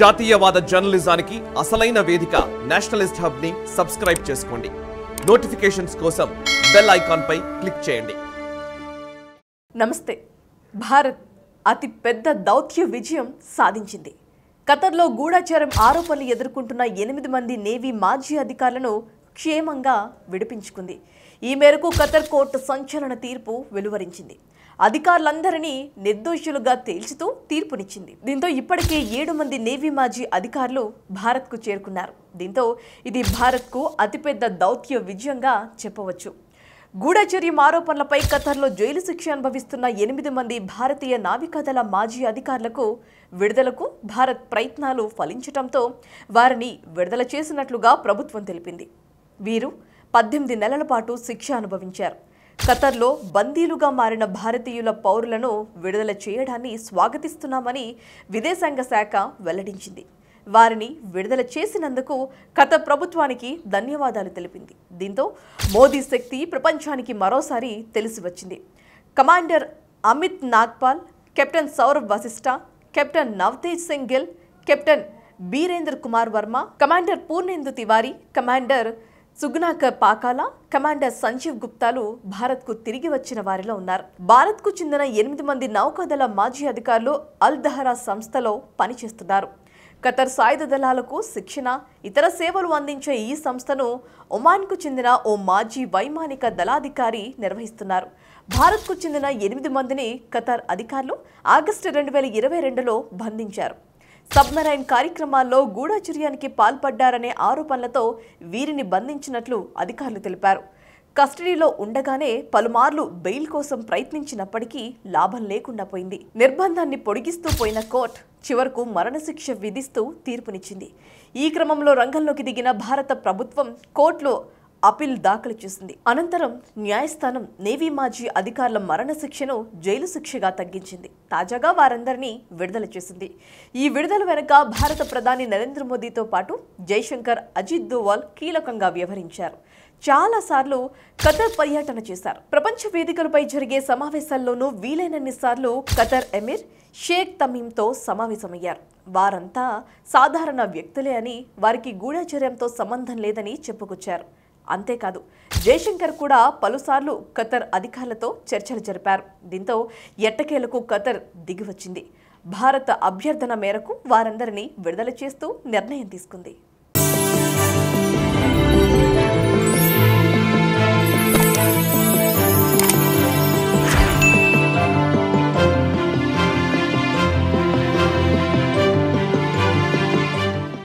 జాతీయవాద జర్నలిజానికి అసలైన వేదిక నేషనలిస్ట్ హబ్ ని సబ్స్క్రైబ్ చేసుకోండి నోటిఫికేషన్స్ కోసం బెల్ ఐకాన్ పై క్లిక్ చేయండి నమస్తే భారత్ అతి పెద్ద దౌత్య విజయం సాధించింది ఖతర్లో గూఢాచారం ఆరోపణలు ఎదుర్కొంటున్న ఎనిమిది మంది నేవీ మాజీ అధికారులను క్షేమంగా విడిపించుకుంది ఈ మేరకు ఖతర్ కోర్టు సంచలన తీర్పు వెలువరించింది అధికారులందరినీ నిర్దోషులుగా తేల్చుతూ తీర్పునిచ్చింది దీంతో ఇప్పటికే ఏడు మంది నేవీ మాజీ అధికారులు భారత్కు చేరుకున్నారు దీంతో ఇది భారత్కు అతిపెద్ద దౌత్య విజయంగా చెప్పవచ్చు గూఢచర్యం ఆరోపణలపై ఖతర్లో జైలు శిక్ష అనుభవిస్తున్న ఎనిమిది మంది భారతీయ నావికాదళ మాజీ అధికారులకు విడుదలకు భారత్ ప్రయత్నాలు ఫలించటంతో వారిని విడుదల చేసినట్లుగా ప్రభుత్వం తెలిపింది వీరు పద్దెనిమిది నెలల పాటు శిక్ష అనుభవించారు ఖతర్లో బందీలుగా మారిన భారతీయుల పౌరులను విడుదల చేయడాన్ని స్వాగతిస్తున్నామని విదేశాంగ శాఖ వెల్లడించింది వారిని విడుదల చేసినందుకు కథ ప్రభుత్వానికి ధన్యవాదాలు తెలిపింది దీంతో మోదీ శక్తి ప్రపంచానికి మరోసారి తెలిసి వచ్చింది commander Amit Nagpal captain Saurabh Vashisht captain Navtej Singh Gill captain Birendra Kumar Verma commander Purnendu Tiwari commander Sugunakar Pakala commander Sanjeev గుప్తాలు భారత్కు తిరిగి వచ్చిన వారిలో ఉన్నారు భారత్కు చెందిన ఎనిమిది మంది నౌకాదళ మాజీ అధికారులు అల్ దహరా సంస్థలో పనిచేస్తున్నారు ఖతర్ సాయుధ దళాలకు శిక్షణ ఇతర సేవలు అందించే ఈ సంస్థను ఒమాన్కు చెందిన ఓ మాజీ వైమానిక దళాధికారి నిర్వహిస్తున్నారు భారత్కు చెందిన ఎనిమిది మందిని ఖతర్ అధికారులు ఆగస్టు రెండు వేల ఇరవై రెండులో బంధించారు సబ్మెరైన్ కార్యక్రమాల్లో గూఢచర్యానికి పాల్పడ్డారనే ఆరోపణలతో వీరిని బంధించినట్లు అధికారులు తెలిపారు కస్టడీలో ఉండగానే పలుమార్లు బెయిల్ కోసం ప్రయత్నించినప్పటికీ లాభం లేకుండా పోయింది నిర్బంధాన్ని పొడిగిస్తూ పోయిన కోర్టు చివరకు మరణశిక్ష విధిస్తూ తీర్పునిచ్చింది ఈ క్రమంలో రంగంలోకి దిగిన భారత ప్రభుత్వం కోర్టులో అపీల్ దాఖలు చేసింది అనంతరం న్యాయస్థానం నేవీ మాజీ అధికారుల మరణ శిక్షను జైలు శిక్షగా తగ్గించింది తాజాగా వారందరినీ విడుదల చేసింది ఈ విడుదల వెనుక భారత ప్రధాని నరేంద్ర మోదీతో పాటు జైశంకర్ అజిత్ దోవాల్ కీలకంగా వ్యవహరించారు చాలాసార్లు ఖతర్ పర్యటన చేశారు ప్రపంచ వేదికలపై జరిగే సమావేశాల్లోనూ వీలైనన్ని సార్లు ఖతర్ ఎమిర్ షేక్ తమీంతో సమావేశమయ్యారు వారంతా సాధారణ వ్యక్తులే అని వారికి గూఢచర్యంతో సంబంధం లేదని చెప్పుకొచ్చారు అంతేకాదు జయశంకర్ కూడా పలుసార్లు ఖతర్ అధికారులతో చర్చలు జరిపారు దీంతో ఎట్టకేలకు ఖతర్ దిగివచ్చింది భారత అభ్యర్థన మేరకు వారందరినీ విడుదల చేస్తూ నిర్ణయం తీసుకుంది